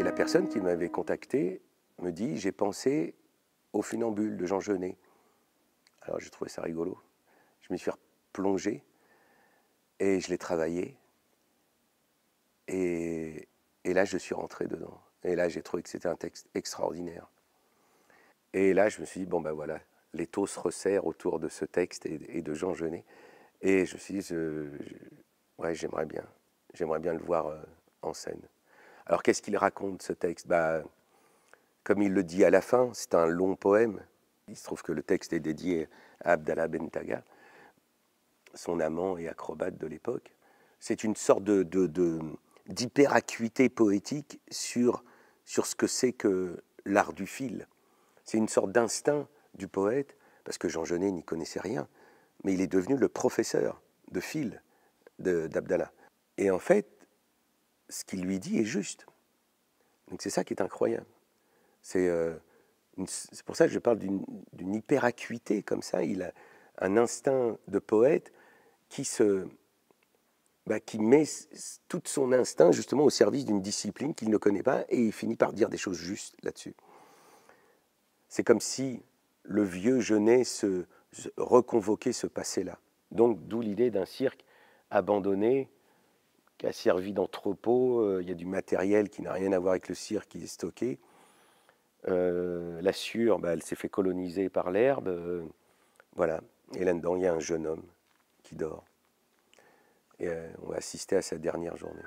Et la personne qui m'avait contacté me dit J'ai pensé au funambule de Jean Genet. Alors j'ai trouvé ça rigolo. Je me suis replongé et je l'ai travaillé. Et, là, je suis rentré dedans. Et là, j'ai trouvé que c'était un texte extraordinaire. Et là, je me suis dit Bon, ben voilà, les taux se resserrent autour de ce texte et, de Jean Genet. Et je me suis dit Ouais, j'aimerais bien. J'aimerais bien le voir euh, en scène. Alors qu'est-ce qu'il raconte ce texte bah, Comme il le dit à la fin, c'est un long poème. Il se trouve que le texte est dédié à Abdallah Bentaga, son amant et acrobate de l'époque. C'est une sorte de, d'hyperacuité poétique sur, sur ce que c'est que l'art du fil. C'est une sorte d'instinct du poète, parce que Jean Genet n'y connaissait rien, mais il est devenu le professeur de fil d'Abdallah. Et en fait, ce qu'il lui dit est juste. Donc c'est ça qui est incroyable. C'est euh, pour ça que je parle d'une hyperacuité comme ça. Il a un instinct de poète qui se, bah, qui met tout son instinct justement au service d'une discipline qu'il ne connaît pas et il finit par dire des choses justes là-dessus. C'est comme si le vieux Genet se, se reconvoquait ce passé-là. Donc d'où l'idée d'un cirque abandonné qui a servi d'entrepôt. Euh, il y a du matériel qui n'a rien à voir avec le cirque qui est stocké. Euh, la sure, bah, elle s'est fait coloniser par l'herbe. Euh, voilà. Et là-dedans, il y a un jeune homme qui dort. Et on va assister à sa dernière journée.